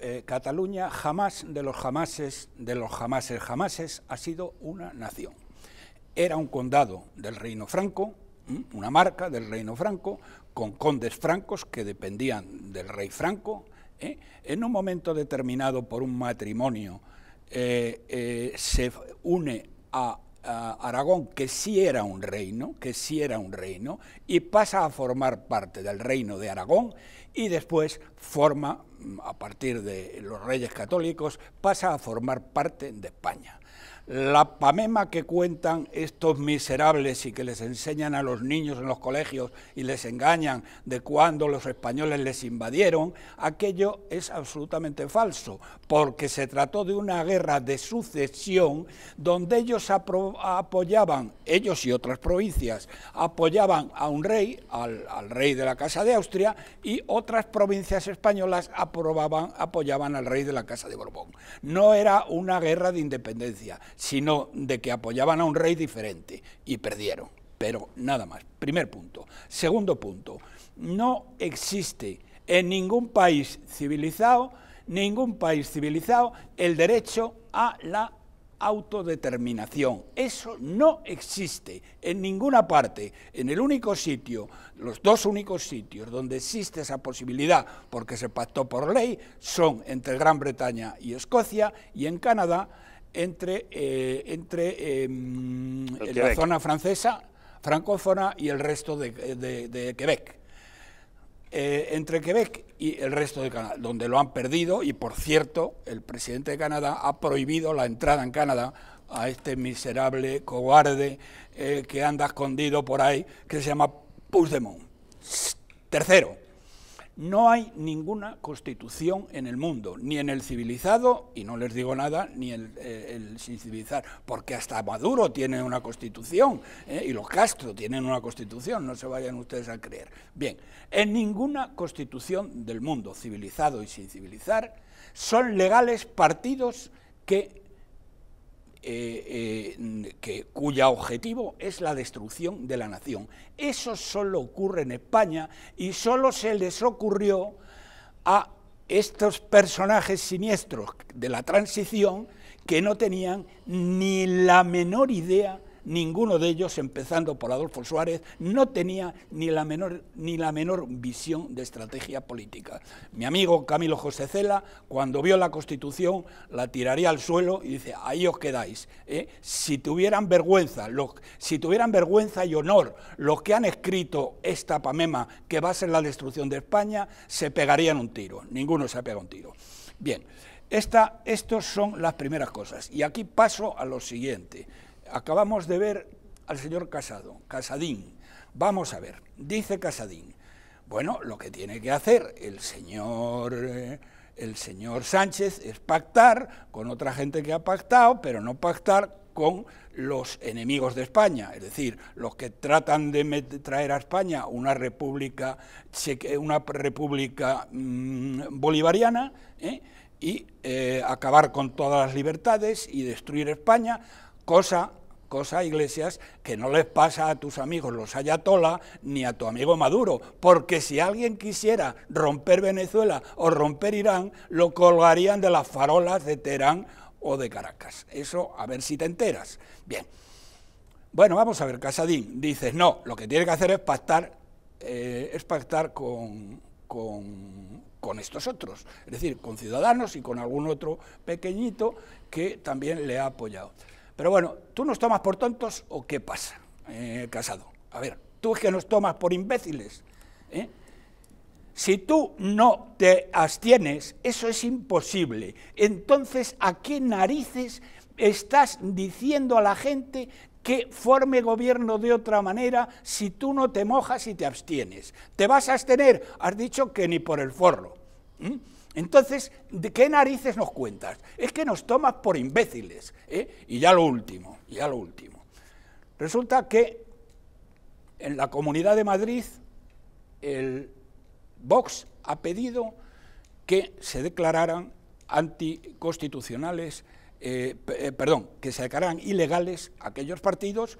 Eh, Cataluña jamás de los jamases, de los jamases jamases, ha sido una nación. Era un condado del Reino Franco, una marca del Reino Franco, con condes francos que dependían del rey Franco. ¿eh? En un momento determinado por un matrimonio eh, se une a a Aragón, que sí era un reino, que sí era un reino, y pasa a formar parte del reino de Aragón, y después forma, a partir de los reyes católicos, pasa a formar parte de España. La pamema que cuentan estos miserables y que les enseñan a los niños en los colegios y les engañan de cuando los españoles les invadieron, aquello es absolutamente falso, porque se trató de una guerra de sucesión donde ellos apoyaban, ellos y otras provincias, apoyaban a un rey, al, rey de la Casa de Austria, y otros otras provincias españolas aprobaban, apoyaban al rey de la Casa de Borbón. No era una guerra de independencia, sino de que apoyaban a un rey diferente y perdieron. Pero nada más, primer punto. Segundo punto, no existe en ningún país civilizado, ningún país civilizado, el derecho a la autodeterminación. Eso no existe en ninguna parte. En el único sitio, los dos únicos sitios donde existe esa posibilidad, porque se pactó por ley, son entre Gran Bretaña y Escocia y en Canadá entre, eh, entre em, la zona francesa, francófona y el resto de Quebec. Eh, entre Quebec y el resto de Canadá, donde lo han perdido y por cierto el presidente de Canadá ha prohibido la entrada en Canadá a este miserable cobarde eh, que anda escondido por ahí, que se llama Puigdemont. Tercero, no hay ninguna constitución en el mundo, ni en el civilizado, y no les digo nada, ni el, eh, el, sin civilizar, porque hasta Maduro tiene una constitución, eh, y los Castro tienen una constitución, no se vayan ustedes a creer. Bien, en ninguna constitución del mundo, civilizado y sin civilizar, son legales partidos que eh, eh, que, cuya objetivo es la destrucción de la nación. Eso solo ocurre en España y solo se les ocurrió a estos personajes siniestros de la transición que no tenían ni la menor idea ninguno de ellos, empezando por Adolfo Suárez, no tenía ni la menor, ni la menor visión de estrategia política. Mi amigo Camilo José Cela, cuando vio la Constitución, la tiraría al suelo y dice, ahí os quedáis. ¿eh? Si tuvieran vergüenza, los, si tuvieran vergüenza y honor los que han escrito esta pamema que va a ser la destrucción de España, se pegarían un tiro. Ninguno se ha pegado un tiro. Bien, estas son las primeras cosas. Y aquí paso a lo siguiente acabamos de ver al señor Casado, Casadín. Vamos a ver, dice Casadín, bueno, lo que tiene que hacer el señor, eh, el señor Sánchez es pactar con otra gente que ha pactado, pero no pactar con los enemigos de España, es decir, los que tratan de traer a España una república, eh, una república mm, bolivariana ¿eh? y acabar con todas las libertades y destruir España, cosa cosa, Iglesias, que no les pasa a tus amigos los ayatola ni a tu amigo Maduro, porque si alguien quisiera romper Venezuela o romper Irán, lo colgarían de las farolas de Teherán o de Caracas. Eso a ver si te enteras. Bien. Bueno, vamos a ver, Casadín, dices, no, lo que tiene que hacer es pactar, eh, es pactar con, con estos otros, es decir, con Ciudadanos y con algún otro pequeñito que también le ha apoyado. Pero bueno, ¿tú nos tomas por tontos o qué pasa, eh, Casado? A ver, tú es que nos tomas por imbéciles. ¿eh? Si tú no te abstienes, eso es imposible. Entonces, ¿a qué narices estás diciendo a la gente que forme gobierno de otra manera si tú no te mojas y te abstienes? ¿Te vas a abstener? Has dicho que ni por el forro. Entonces, ¿de qué narices nos cuentas? Es que nos tomas por imbéciles. ¿eh? Y ya lo último, ya lo último. Resulta que en la Comunidad de Madrid el Vox ha pedido que se declararan anticonstitucionales, eh, eh, perdón, que se declararan ilegales aquellos partidos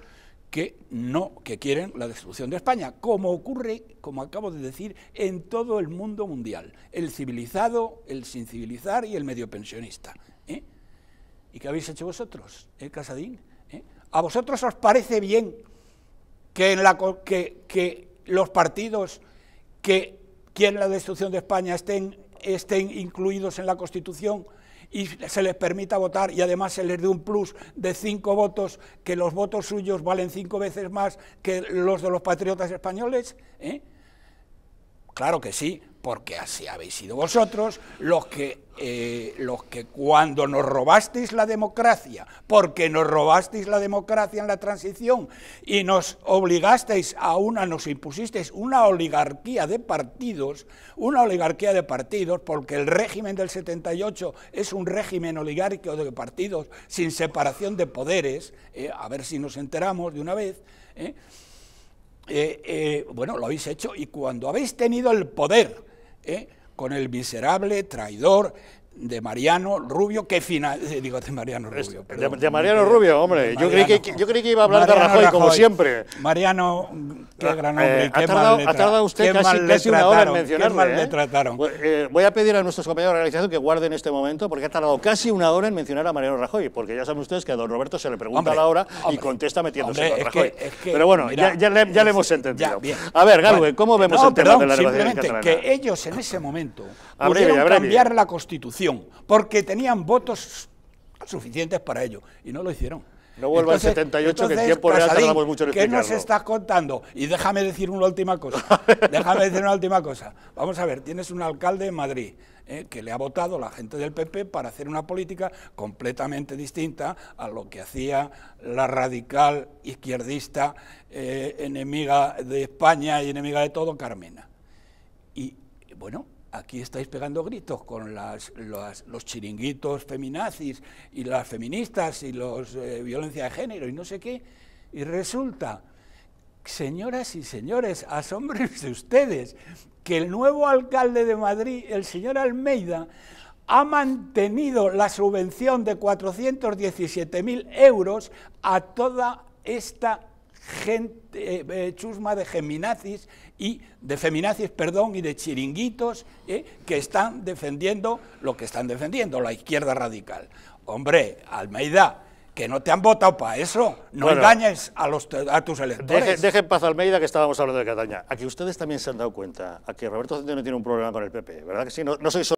que no, que quieren la destrucción de España, como ocurre, como acabo de decir, en todo el mundo mundial, el civilizado, el sin civilizar y el medio pensionista. ¿eh? ¿Y qué habéis hecho vosotros, eh, Casadín? ¿Eh? ¿A vosotros os parece bien que, en la, que, los partidos que quieren la destrucción de España estén, estén incluidos en la Constitución? y se les permita votar y además se les dé un plus de cinco votos, que los votos suyos valen cinco veces más que los de los patriotas españoles? ¿eh? Claro que sí, porque así habéis sido vosotros los que, eh, los que cuando nos robasteis la democracia, porque nos robasteis la democracia en la transición y nos obligasteis a una, nos impusisteis una oligarquía de partidos, una oligarquía de partidos, porque el régimen del 78 es un régimen oligárquico de partidos sin separación de poderes, eh, a ver si nos enteramos de una vez. Eh, bueno, lo habéis hecho y cuando habéis tenido el poder, ¿eh? con el miserable traidor de Mariano Rubio, que final... Eh, digo, de Mariano Rubio. de, Mariano Rubio, hombre. yo, creí que, yo, creí que, iba a hablar de Rajoy, como siempre. Mariano, qué ah, gran eh, hombre. qué ha, tardado, mal usted casi, una hora en mencionarlo. Qué mal ¿eh? le trataron. Pues, voy a pedir a nuestros compañeros de realización que guarden este momento, porque ha tardado casi una hora en mencionar a Mariano Rajoy, porque ya saben ustedes que a don Roberto se le pregunta a la hora y contesta metiéndose con Rajoy. Pero bueno, ya, ya, le, hemos entendido. a ver, Galway, ¿cómo vemos el tema de la negociación simplemente que ellos en ese momento pudieron cambiar la Constitución porque tenían votos suficientes para ello y no lo hicieron. No vuelva al 78, que tiempo real tardamos mucho en ¿Qué nos estás contando? Y déjame decir una última cosa. déjame decir una última cosa. Vamos a ver, tienes un alcalde en Madrid eh, que le ha votado la gente del PP para hacer una política completamente distinta a lo que hacía la radical izquierdista eh, enemiga de España y enemiga de todo, Carmena. Y bueno, aquí estáis pegando gritos con las, los chiringuitos feminazis y las feministas y los eh, violencia de género y no sé qué. Y resulta, señoras y señores, de ustedes, que el nuevo alcalde de Madrid, el señor Almeida, ha mantenido la subvención de 417.000 euros a toda esta gente, eh, eh, chusma de geminazis y de feminazis, perdón, y de chiringuitos eh, que están defendiendo lo que están defendiendo, la izquierda radical. Hombre, Almeida, que no te han votado para eso. No engañes a, los, a tus electores. Deje, paz Almeida, que estábamos hablando de Cataña. A que ustedes también se han dado cuenta, a que Roberto Centeno tiene un problema con el PP, ¿verdad que sí? No, no soy